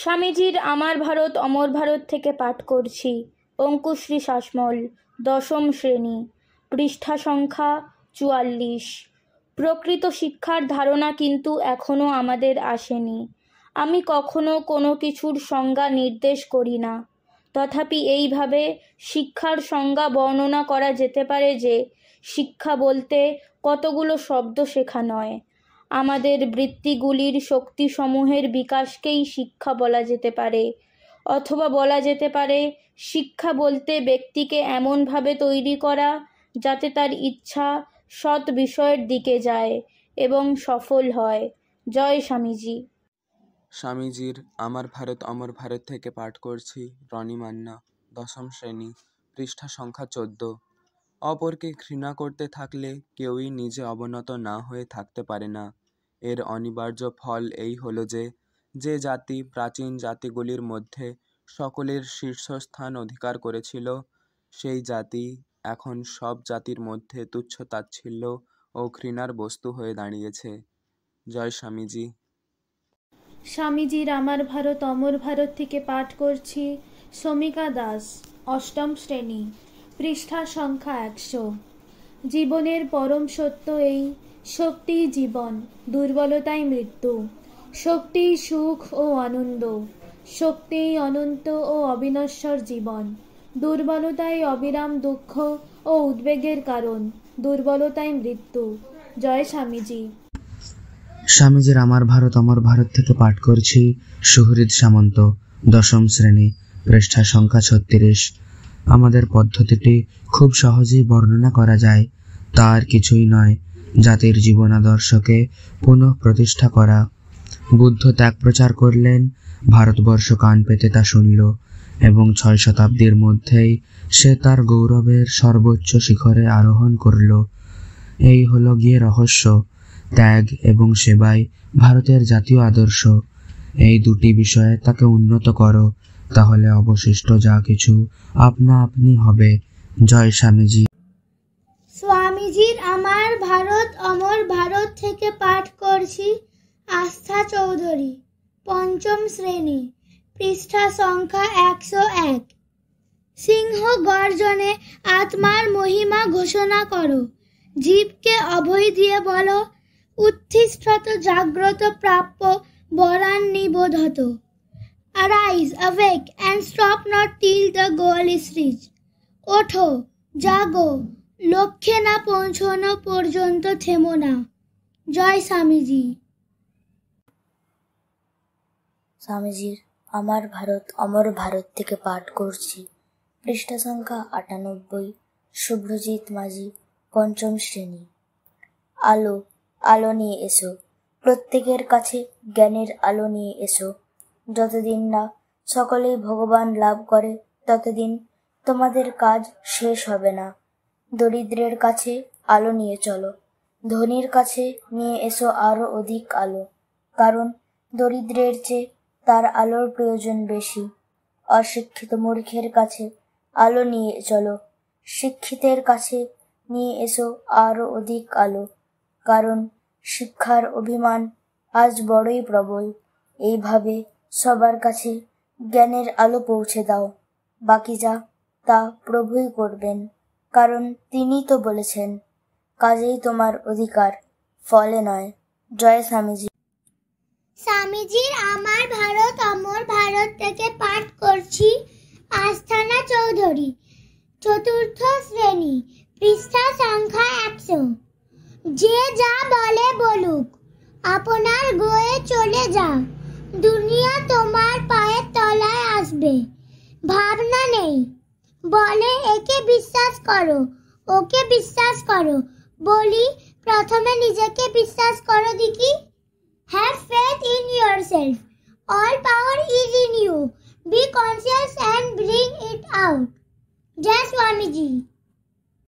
স্বামীজির আমার ভারত অমর ভারত থেকে পাঠ করছি অঙ্কুশ্রী শাসমল দশম শ্রেণী পৃষ্ঠা সংখ্যা চুয়াল্লিশ প্রকৃত শিক্ষার ধারণা কিন্তু এখনও আমাদের আসেনি আমি কখনো কোনো কিছুর সংজ্ঞা নির্দেশ করি না তথাপি এইভাবে শিক্ষার সংজ্ঞা বর্ণনা করা যেতে পারে যে শিক্ষা বলতে কতগুলো শব্দ শেখা নয় আমাদের বৃত্তিগুলির শক্তিসমূহের বিকাশকেই শিক্ষা বলা যেতে পারে অথবা বলা যেতে পারে শিক্ষা বলতে ব্যক্তিকে এমনভাবে তৈরি করা যাতে তার ইচ্ছা সৎ বিষয়ের দিকে যায় এবং সফল হয় জয় স্বামীজি স্বামীজির আমার ভারত অমর ভারত থেকে পাঠ করছি রনি মান্না দশম শ্রেণী পৃষ্ঠা সংখ্যা চোদ্দ অপরকে ঘৃণা করতে থাকলে কেউই নিজে অবনত না হয়ে থাকতে পারে না এর অনিবার্য ফল এই হলো যে যে জাতি প্রাচীন জাতিগুলির মধ্যে সকলের শীর্ষস্থান অধিকার করেছিল সেই জাতি এখন সব জাতির মধ্যে তুচ্ছ তাচ্ছিল্য ও ঘৃণার বস্তু হয়ে দাঁড়িয়েছে জয় স্বামীজি স্বামীজির আমার ভারত অমর ভারত থেকে পাঠ করছি শ্রমিকা দাস অষ্টম শ্রেণী পৃষ্ঠা সংখ্যা একশো জীবনের পরম সত্য এই শক্তি জীবন দুর্বলতাই মৃত্যু শক্তি সুখ ও আনন্দ শক্তি অনন্ত ও অবিনশ্বর জীবন দুর্বলতাই অবিরাম দুঃখ ও উদ্বেগের কারণ দুর্বলতাই মৃত্যু জয় স্বামীজি স্বামীজির আমার ভারত আমার ভারত থেকে পাঠ করছি সুহৃদ সামন্ত দশম শ্রেণী পৃষ্ঠা সংখ্যা ছত্রিশ আমাদের পদ্ধতিটি খুব সহজেই বর্ণনা করা যায় তার কিছুই নয় জাতির জীবন আদর্শকে পুনঃ প্রতিষ্ঠা করা বুদ্ধ ত্যাগ প্রচার করলেন ভারতবর্ষ কান পেতে তা শুনল এবং ছয় শতাব্দীর মধ্যেই সে তার গৌরবের সর্বোচ্চ শিখরে আরোহণ করল এই হলো গিয়ে রহস্য ত্যাগ এবং সেবাই ভারতের জাতীয় আদর্শ এই দুটি বিষয়ে তাকে উন্নত করো তাহলে অবশিষ্ট যা কিছু আপনা আপনি হবে জয় স্বামীজি স্বামীজির আমার ভারত অমর ভারত থেকে পাঠ করছি আস্থা চৌধুরী পঞ্চম শ্রেণী পৃষ্ঠা সংখ্যা একশো এক সিংহ গর্জনে আত্মার মহিমা ঘোষণা করো জীবকে অভয় দিয়ে বলো উত্থিষ্ঠত জাগ্রত প্রাপ্য বরান নিবোধত Arise, awake, and stop not till the goal is reached. ওঠো জাগো লক্ষ্যে না পৌঁছানো পর্যন্ত থেমো না জয় স্বামীজি স্বামীজির আমার ভারত অমর ভারত থেকে পাঠ করছি পৃষ্ঠা সংখ্যা আটানব্বই শুভ্রজিৎ মাঝি পঞ্চম শ্রেণী আলো আলো নিয়ে এসো প্রত্যেকের কাছে জ্ঞানের আলো নিয়ে এসো যতদিন না সকলেই ভগবান লাভ করে ততদিন তোমাদের কাজ শেষ হবে না দরিদ্রের কাছে আলো নিয়ে চলো ধনির কাছে নিয়ে এসো আরও অধিক আলো কারণ দরিদ্রের চেয়ে তার আলোর প্রয়োজন বেশি অশিক্ষিত মূর্খের কাছে আলো নিয়ে চলো শিক্ষিতের কাছে নিয়ে এসো আরও অধিক আলো কারণ শিক্ষার অভিমান আজ বড়ই প্রবল এইভাবে সবার কাছে জ্ঞানের আলো পৌঁছে দাও বাকি যা তা প্রভুই করবেন কারণ তিনি তো বলেছেন কাজেই তোমার অধিকার ফলে নয় জয় স্বামীজি স্বামীজির আমার ভারত অমর ভারত থেকে পাঠ করছি আস্থানা চৌধুরী চতুর্থ শ্রেণী পৃষ্ঠা সংখ্যা একশো যে যা বলে বলুক আপনার গোয়ে চলে যা দুনিয়া তোমার পায়ের তলায় আসবে ভাবনা নেই বলে একে বিশ্বাস করো ওকে বিশ্বাস করো বলি প্রথমে নিজেকে বিশ্বাস করো দিকি have faith in yourself all power is in you be conscious and bring it out জয় স্বামীজি